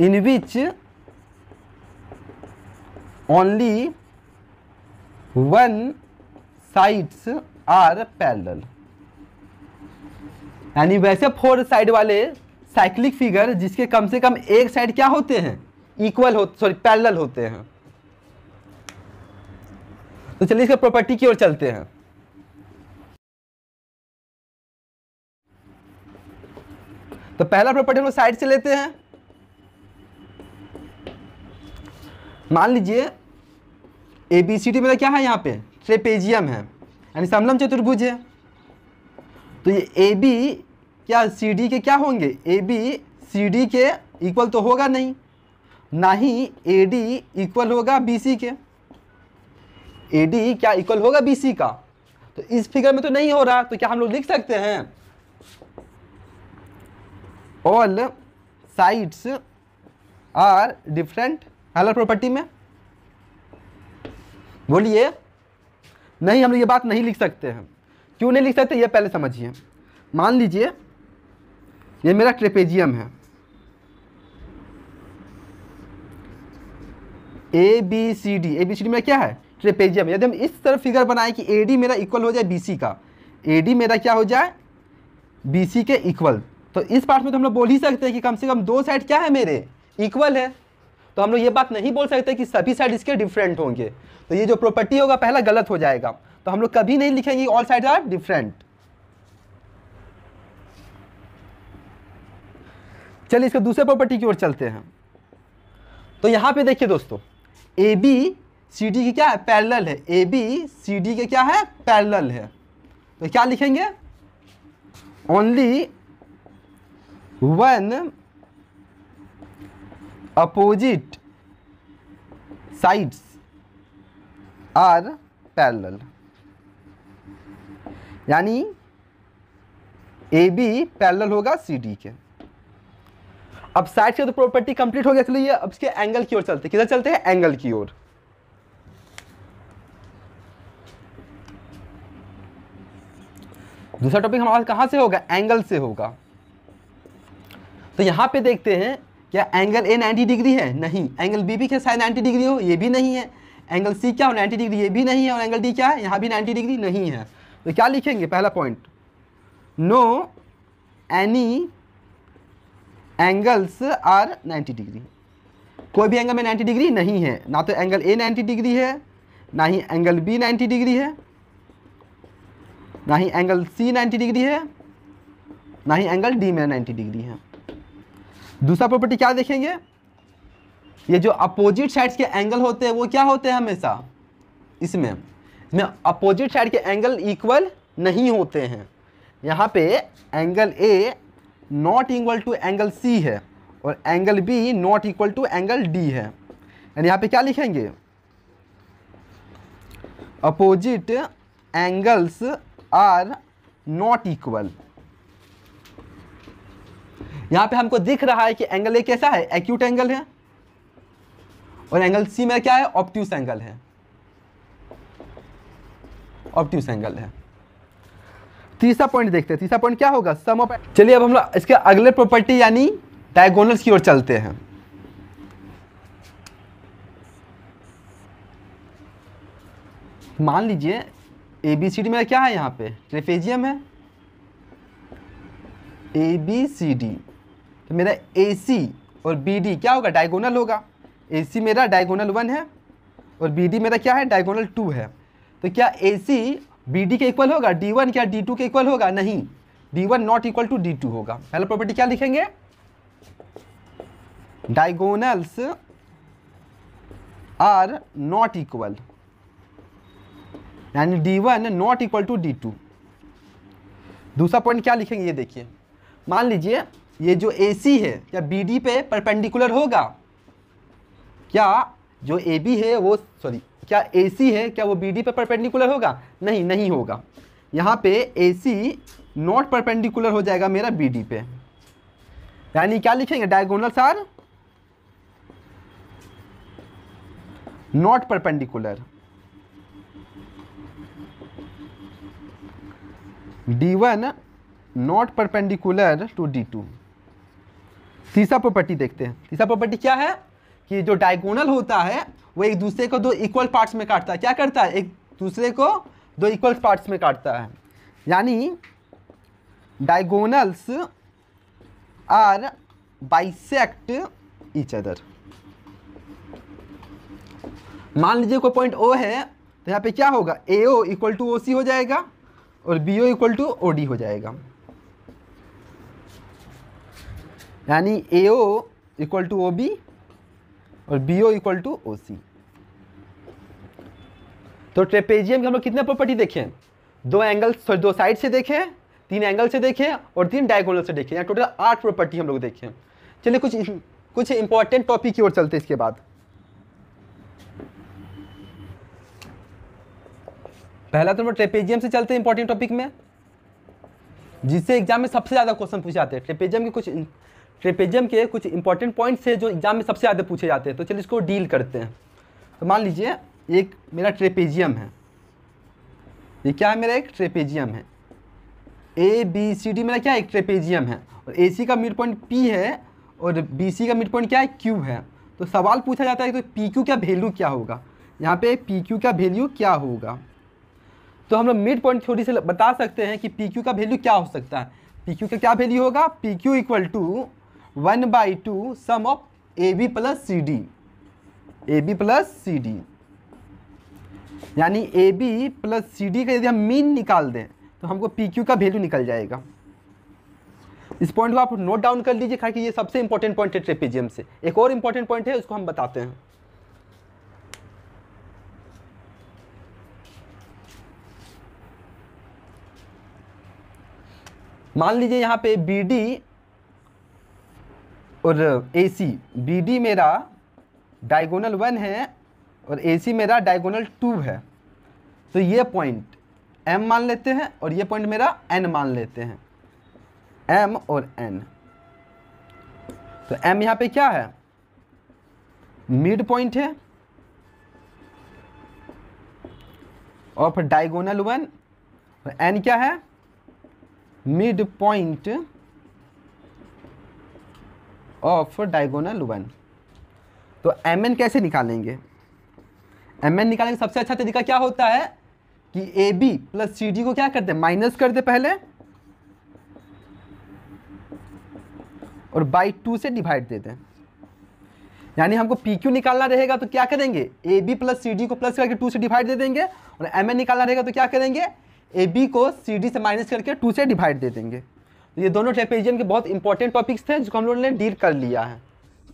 in which only one sides are parallel यानी वैसे four side वाले cyclic figure जिसके कम से कम एक साइड क्या होते हैं इक्वल हो सॉरी पैरेलल होते हैं तो चलिए इसका प्रॉपर्टी की ओर चलते हैं तो पहला प्रॉपर्टी हम लोग साइड से लेते हैं मान लीजिए ए बी सी डी मेरा क्या है यहाँ पे ट्रेपेजियम है यानी समलम चतुर्भुज है तो ये ए बी क्या सी डी के क्या होंगे ए बी सी डी के इक्वल तो होगा नहीं ना ही ए डी इक्वल होगा बी सी के ए डी क्या इक्वल होगा बी सी का तो इस फिगर में तो नहीं हो रहा तो क्या हम लोग लिख सकते हैं ऑल साइड्स आर डिफरेंट हेलर प्रॉपर्टी में बोलिए नहीं हम लोग ये बात नहीं लिख सकते हैं क्यों नहीं लिख सकते ये पहले समझिए मान लीजिए ये मेरा ट्रेपेजियम है A B C D A B C D मेरा क्या है ट्रेपेजियम यदि हम इस तरह फिगर बनाएं कि ए डी मेरा इक्वल हो जाए बी सी का ए डी मेरा क्या हो जाए बी सी के इक्वल तो इस पार्ट में तो हम लोग बोल ही सकते हैं कि कम से कम दो साइड क्या है मेरे इक्वल है तो हम लोग ये बात नहीं बोल सकते कि सभी साइड इसके डिफरेंट होंगे तो ये जो प्रॉपर्टी होगा पहला गलत हो जाएगा तो हम लोग कभी नहीं लिखेंगे ऑल साइड आर डिफरेंट चलिए इसके दूसरे प्रॉपर्टी की ओर चलते हैं तो यहाँ पे देखिए दोस्तों ए बी सी डी की क्या है पैरेलल है ए बी सी डी के क्या है पैरेलल है तो क्या लिखेंगे only one opposite sides are parallel यानी ए बी पैरेलल होगा सी डी के अब साइड की तो प्रॉपर्टी कंप्लीट हो गया चलिए अब इसके एंगल की ओर चलते किधर चलते हैं एंगल की ओर दूसरा टॉपिक हमारे पास कहां से होगा एंगल से होगा तो यहां पे देखते हैं क्या एंगल ए 90 डिग्री है नहीं एंगल बी भी क्या शायद 90 डिग्री हो ये भी नहीं है एंगल सी क्या हो 90 डिग्री ये भी नहीं है और एंगल डी क्या है यहां भी 90 डिग्री नहीं है तो क्या लिखेंगे पहला point no any angles are 90 degree कोई भी एंगल में 90 डिग्री नहीं है ना तो एंगल ए 90 डिग्री है ना ही एंगल बी 90 डिग्री है ना ही एंगल सी 90 डिग्री है ना ही एंगल डी में 90 डिग्री है दूसरा प्रॉपर्टी क्या देखेंगे ये जो अपोजिट साइड्स के एंगल होते हैं वो क्या होते हैं हमेशा इसमें इसमें अपोजिट साइड के एंगल इक्वल नहीं होते हैं यहाँ पे angle A not equal to angle C है और angle B not equal to angle D है यानी यहाँ पे क्या लिखेंगे opposite angles are not equal यहाँ पे हमको दिख रहा है कि एंगल ए कैसा है एक्यूट एंगल है और एंगल सी में क्या है ऑप्ट्यूस एंगल है ऑप्ट्यूस एंगल है तीसरा पॉइंट देखते हैं तीसरा पॉइंट क्या होगा सम ऑफ चलिए अब हम लोग इसके अगले प्रॉपर्टी यानी डायगोनल्स की ओर चलते हैं मान लीजिए ए बी सी डी मेरा क्या है यहाँ पे ट्रेफेजियम है ए बी सी डी तो मेरा ए सी और बी डी क्या होगा डायगोनल होगा ए सी मेरा डायगोनल वन है और बी डी मेरा क्या है डायगोनल टू है तो क्या ए सी बी डी के इक्वल होगा डी वन क्या डी टू के इक्वल होगा नहीं D one not equal to D two होगा पहला प्रॉपर्टी क्या लिखेंगे डायगोनल्स आर नॉट इक्वल यानी D one not equal to D two दूसरा पॉइंट क्या लिखेंगे ये देखिए मान लीजिए ये जो ए सी है क्या बी डी पे परपेंडिकुलर होगा क्या जो ए बी है वो सॉरी क्या ए है क्या वो बी डी परपेंडिकुलर होगा नहीं नहीं होगा यहाँ पे ए सी नॉट परपेंडिकुलर हो जाएगा मेरा बी डी पे यानी क्या लिखेंगे diagonals are not perpendicular D one not perpendicular to D two तीसरा प्रॉपर्टी देखते हैं तीसरा प्रॉपर्टी क्या है कि जो डायगोनल होता है वो एक दूसरे को दो इक्वल पार्ट्स में काटता है क्या करता है एक दूसरे को दो इक्वल पार्ट्स में काटता है यानी diagonals are bisect each other मान लीजिए कोई पॉइंट ओ है तो यहाँ पे क्या होगा ए ओ इक्वल टू ओ सी हो जाएगा और B O equal to O D हो जाएगा यानी A O equal to O B और B O equal to O C तो ट्रेपेजियम के हम लोग कितने प्रॉपर्टी देखें दो एंगल सॉरी दो साइड से देखें तीन एंगल से देखें और तीन डायगोनल से देखें यहाँ टोटल आठ प्रॉपर्टी हम लोग देखें चलिए कुछ कुछ इंपॉर्टेंट टॉपिक की ओर चलते इसके बाद पहला तो हम ट्रेपेजियम से चलते हैं इंपॉर्टेंट टॉपिक में जिससे एग्जाम में सबसे ज़्यादा क्वेश्चन पूछे जाते हैं ट्रेपेजियम के कुछ ट्रेपेजियम के कुछ इंपॉर्टेंट पॉइंट्स है जो एग्जाम में सबसे ज़्यादा पूछे जाते हैं तो चलिए इसको डील करते हैं तो मान लीजिए एक मेरा ट्रेपेजियम है ये क्या है मेरा एक ट्रेपेजियम है ए बी सी डी मेरा क्या एक ट्रेपेजियम है और ए सी का मिड पॉइंट पी है और बी सी का मिड पॉइंट क्या है क्यू है तो सवाल पूछा जाता है तो पी क्यू का वैल्यू क्या होगा यहाँ पे पी क्यू का वैल्यू क्या होगा तो हम लोग मिड पॉइंट थोड़ी से बता सकते हैं कि पी क्यू का वैल्यू क्या हो सकता है पी क्यू का क्या वैल्यू होगा P Q equal to one by two sum of A B plus C D A B plus C D यानी A B plus C D का यदि हम मीन निकाल दें तो हमको पी क्यू का वैल्यू निकल जाएगा इस पॉइंट को आप नोट डाउन कर लीजिए कि ये सबसे इंपॉर्टेंट पॉइंट है ट्रेपेजियम से एक और इंपॉर्टेंट पॉइंट है उसको हम बताते हैं मान लीजिए यहाँ पे बी डी और ए सी बी डी मेरा डायगोनल वन है और ए सी मेरा डायगोनल टू है तो ये पॉइंट एम मान लेते हैं और ये पॉइंट मेरा एन मान लेते हैं एम और एन तो एम यहाँ पे क्या है मिड पॉइंट है और फिर डायगोनल वन और एन क्या है mid point of diagonal one तो एम एन कैसे निकालेंगे एम एन निकालने का सबसे अच्छा तरीका क्या होता है कि A B plus C D को क्या करते हैं माइनस कर दे पहले और बाई टू से डिवाइड दे दें यानी हमको पी क्यू निकालना रहेगा तो क्या करेंगे A B plus C D को प्लस करके टू से डिवाइड दे देंगे और एम एन निकालना रहेगा तो क्या करेंगे ए बी को सी डी से माइनस करके टू से डिवाइड दे देंगे ये दोनों ट्रेपेजियन के बहुत इंपॉर्टेंट टॉपिक्स थे जिसको हम लोगों ने डील कर लिया है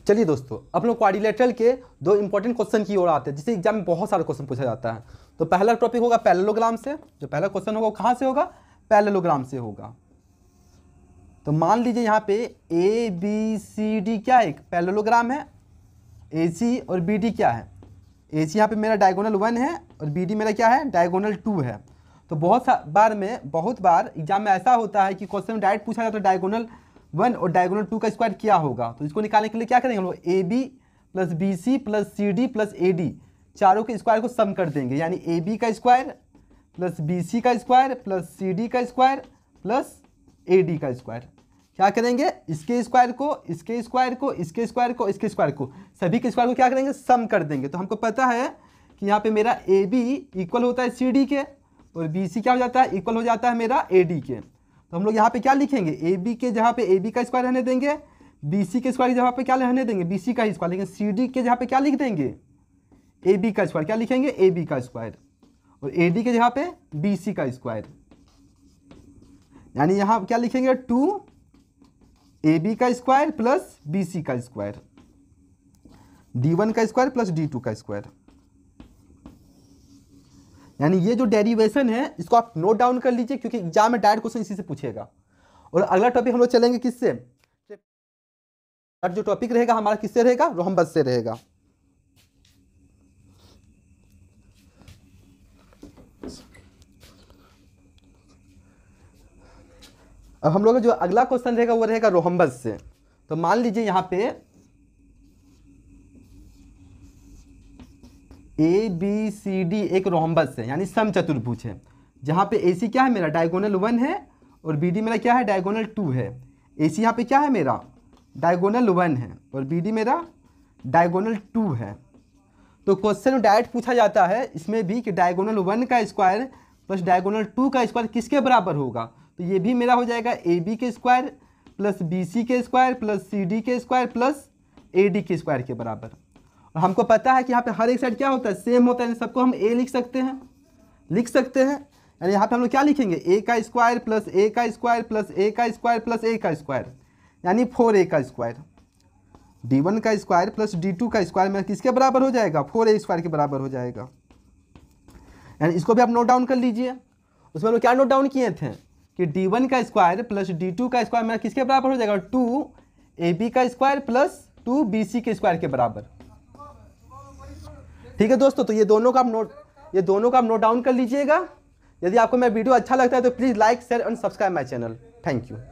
चलिए दोस्तों अपन लोग क्वारिलेटरल के दो इंपॉर्टेंट क्वेश्चन की ओर आते हैं जिसे एग्जाम में बहुत सारा क्वेश्चन पूछा जाता है तो पहला टॉपिक होगा पैरेलोग्राम से जो पहला क्वेश्चन होगा वो कहाँ से होगा पैरेलोग्राम से होगा तो मान लीजिए यहाँ पे ए बी सी डी क्या है एक पैरेलोग्राम है ए सी और बी डी क्या है ए सी यहाँ पे मेरा डायगोनल वन है और बी डी मेरा क्या है डायगोनल टू है तो बहुत बार में बहुत बार एग्जाम में ऐसा होता है कि क्वेश्चन में डायरेक्ट पूछा जाता है डायगोनल वन और डायगोनल टू का स्क्वायर क्या होगा तो इसको निकालने के लिए क्या करेंगे हम लोग A B plus B C plus C D plus A D चारों के स्क्वायर को सम कर देंगे यानी ए बी का स्क्वायर प्लस बी सी का स्क्वायर प्लस सी डी का स्क्वायर प्लस ए डी का स्क्वायर क्या करेंगे इसके स्क्वायर को इसके स्क्वायर को इसके स्क्वायर को इसके स्क्वायर को सभी के स्क्वायर को क्या करेंगे सम कर देंगे तो हमको पता है कि यहाँ पे मेरा ए बी इक्वल होता है सी डी के और बी सी क्या हो जाता है इक्वल हो जाता है मेरा ए डी के तो हम लोग यहाँ पे क्या लिखेंगे ए बी के जहाँ पे ए बी का स्क्वायर रहने देंगे बी सी के स्क्वायर जहाँ पे क्या रहने देंगे बी सी का स्क्वायर लेकिन सी डी के जहाँ पे क्या लिख देंगे ए बी का स्क्वायर क्या लिखेंगे ए बी का स्क्वायर और ए डी के जहाँ पे बी सी का स्क्वायर यानी यहाँ क्या लिखेंगे टू ए बी का स्क्वायर प्लस बी सी का स्क्वायर डी वन का स्क्वायर प्लस डी टू का स्क्वायर यानी ये जो डेरिवेशन है इसको आप नोट डाउन कर लीजिए क्योंकि एग्जाम में डायरेक्ट क्वेश्चन इसी से पूछेगा और अगला टॉपिक हम लोग चलेंगे किससे जो टॉपिक रहेगा हमारा किससे रहेगा रोहमबस से रहेगा अब हम लोग का जो अगला क्वेश्चन रहेगा वो रहेगा रोहम्बस से तो मान लीजिए यहाँ पे ए बी सी डी एक रोहम्बस है यानी सम चतुर्भुज है जहाँ पे ए सी क्या है मेरा डायगोनल वन है और बी डी मेरा क्या है डायगोनल टू है ए सी यहाँ पे क्या है मेरा डायगोनल वन है और बी डी मेरा डायगोनल टू है तो क्वेश्चन डायरेक्ट पूछा जाता है इसमें भी कि डायगोनल वन का स्क्वायर प्लस डायगोनल टू का स्क्वायर किसके बराबर होगा तो ये भी मेरा हो जाएगा ए बी के स्क्वायर प्लस बी सी के स्क्वायर प्लस सी डी के स्क्वायर प्लस ए डी के स्क्वायर के बराबर हमको पता है कि यहाँ पे हर एक साइड क्या होता है सेम होता है सबको हम ए लिख सकते हैं लिख सकते हैं यानी यहाँ पे हम लोग क्या लिखेंगे ए का स्क्वायर प्लस ए का स्क्वायर प्लस ए का स्क्वायर प्लस ए का स्क्वायर यानी फोर ए का स्क्वायर डी वन का स्क्वायर प्लस डी टू का स्क्वायर में किसके बराबर हो जाएगा फोर ए स्क्वायर के बराबर हो जाएगा यानी इसको भी आप नोट डाउन कर लीजिए उसमें हम लोग क्या नोट डाउन किए थे कि डी वन का स्क्वायर प्लस डी टू का स्क्वायर मैं किसके बराबर हो जाएगा टू ए बी का square plus two B C के स्क्वायर के बराबर ठीक है दोस्तों तो ये दोनों का आप नोट ये दोनों का आप नोट डाउन कर लीजिएगा यदि आपको मेरा वीडियो अच्छा लगता है तो please like share and subscribe my channel thank you